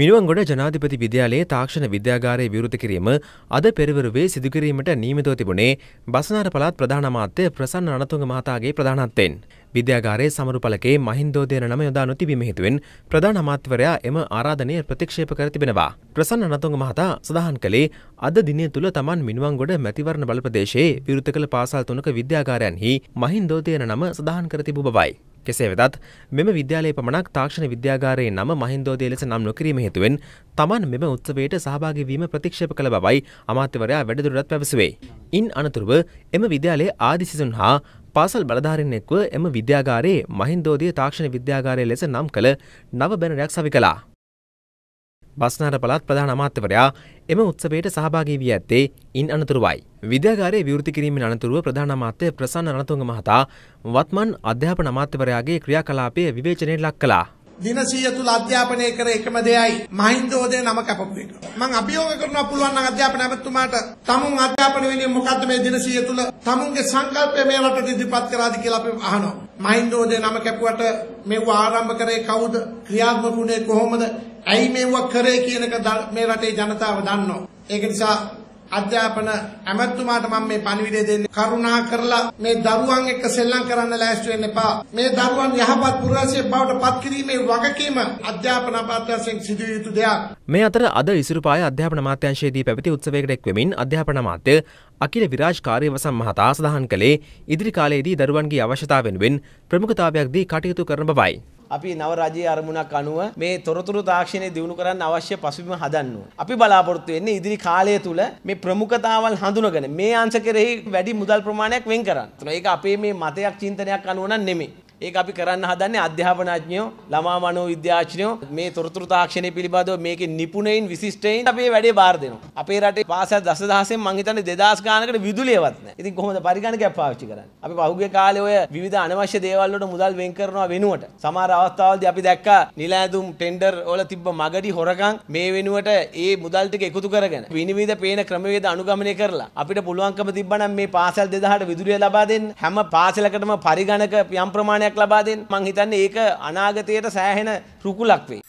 මිනුවන්ගොඩ ජනාධිපති විද්‍යාලයේ තාක්ෂණ විද්‍යාගාරය විරුත කිරීම අද පෙරවරුවේ සිදුකිරීමට නීමිතව තිබුණේ බස්නාර පළාත් ප්‍රධාන අමාත්‍ය ප්‍රසන්න රණතුංග මහතාගේ ප්‍රධානත්වයෙන්. විද්‍යාගාරයේ සමරු පලකේ මහින්දෝදයන නම යොදා නොතිබීම හේතුවෙන් ප්‍රධාන අමාත්‍යවරයා එම ආරාධනය ප්‍රතික්ෂේප කර තිබෙනවා. ප්‍රසන්න රණතුංග මහතා සඳහන් කළේ අද දිනය තුළ තමන් මිනුවන්ගොඩ මැතිවරණ බලප්‍රදේශයේ විරුත කළ පාසල් තුනක විද්‍යාගාරයන්හි මහින්දෝදයන නම සඳහන් කර තිබු බවයි. කෙසේ වෙතත් මෙම විද්‍යාලයේ පමණක් තාක්ෂණ විද්‍යාගාරයේ නම මහින්දෝදය ලෙස නම් නොකිරීම හේතුවෙන් තමන් මෙම උත්සවයට සහභාගී වීම ප්‍රතික්ෂේප කළ බවයි අමාත්‍යවරයා වැඩිදුරටත් පැවසුවේ. ඉන් අනතුරුව එම විද්‍යාලයේ ආදි සිසුන් හා පාසල් බලධාරින් එක්ව එම විද්‍යාගාරයේ මහින්දෝදය තාක්ෂණ විද්‍යාගාරය ලෙස නම් කළ නව බැනරයක් සවි කළා. බස්නාට පළත් ප්‍රධාන අමාත්‍යවරයා එම උත්සවයට සහභාගී වී ඇත්තේ ඉන් අනතුරුවයි. විද්‍යාගාරයේ විවෘති කිරීමෙන් අනතුරුව ප්‍රධාන අමාත්‍ය ප්‍රසන්න රණතුංග මහතා වත්මන් අධ්‍යාපන අමාත්‍යවරයාගේ ක්‍රියාකලාපය විවේචනයට ලක් කළා. දිනසිය තුල අධ්‍යාපනය කර එකම දෙයයි මහින්දෝදය නම කැපපු එක. මම අභියෝග කරනවා පුළුවන් නම් අධ්‍යාපන අමාත්‍යතුමාට තමුන් අධ්‍යාපන වෙනුවෙන් මොකද්ද මේ දිනසිය තුල තමුන්ගේ සංකල්පය මේ රටට ඉදිරිපත් කරාද කියලා අපි අහනවා. මහින්දෝදය නම කැපුවට මෙව ආරම්භ කරේ කවුද ක්‍රියාත්මක වුණේ කොහොමද ඇයි මෙව කරේ කියන එක මේ රටේ ජනතාව දන්නවා ඒක නිසා අධ්‍යාපන ඇමැතුමාට මම මේ පණිවිඩය දෙන්නේ කරුණා කරලා මේ දරුවන් එක්ක සෙල්ලම් කරන්න ලෑස්ති වෙන්න එපා. මේ දරුවන් යහපත් පුරවැසියෙක් බවට පත් කිරීමේ වගකීම අධ්‍යාපන අමාත්‍යාංශයෙන් සිදු යුතු දෙයක්. මේ අතර අද ඉසිරුපාය අධ්‍යාපන අමාත්‍යාංශයේදී පැවති උත්සවයකට එක් වෙමින් අධ්‍යාපන අමාත්‍ය අකිල විරාජ් කාර්යවසම් මහතා සඳහන් කළේ ඉදිරි කාලයේදී දරුවන්ගේ අවශ්‍යතාව වෙනුවෙන් ප්‍රමුඛතාවයක් දී කටයුතු කරන බවයි. අපි නව රජයේ අරමුණක් අනුව මේ තොරතුරු තාක්ෂණය දියුණු කරන්න අවශ්‍ය පසුබිම හදන්න අපි බලාපොරොත්තු වෙන්නේ ඉදිරි කාලය තුල මේ ප්‍රමුඛතාවල් හඳුනගෙන මේ අංශ කෙරෙහි වැඩි මුදල් ප්‍රමාණයක් වෙන් කරන්න. ඒක අපේ මේ මතයක් චින්තනයක් අනුව නම් නෙමෙයි. ඒක අපි කරන්න හදන්නේ අධ්‍යාපනඥයෝ ළමා මනෝ විද්‍යාචනයෝ මේ තොරතුරු තාක්ෂණය පිළිබඳව මේකේ නිපුණයින් විශිෂ්ටයින් අපේ වැඩේ බාර දෙනවා. අපේ රටේ පාසල් දසදහසෙන් මං හිතන්නේ 2000 ගානකට විදුලියවත් නැහැ. ඉතින් කොහොමද පරිගණකයක් පාවිච්චි කරන්නේ? අපි පහුගිය කාලේ ඔය විවිධ අනවශ්‍ය දේවල් වලට මුදල් වෙන් කරනවා වෙනුවට සමහර අවස්ථාවලදී අපි දැක්කා නිලැඳුම් ටෙන්ඩර් වල තිබ්බ මගඩි හොරකම් මේ වෙනුවට ඒ මුදල් ටික එකතු කරගෙන විනිවිද පේන ක්‍රමවේද අනුගමනය කරලා අපිට පුළුවන්කම තිබ්බනම් මේ පාසල් 2000ට විදුලිය ලබා දෙන්න හැම පාසලකටම පරිගණක යම් ප්‍රමාණයක් අවධානයක් ලබා දෙන්න. මං හිතන්නේ ඒක අනාගතයට සෑහෙන රුකුලක් වෙයි.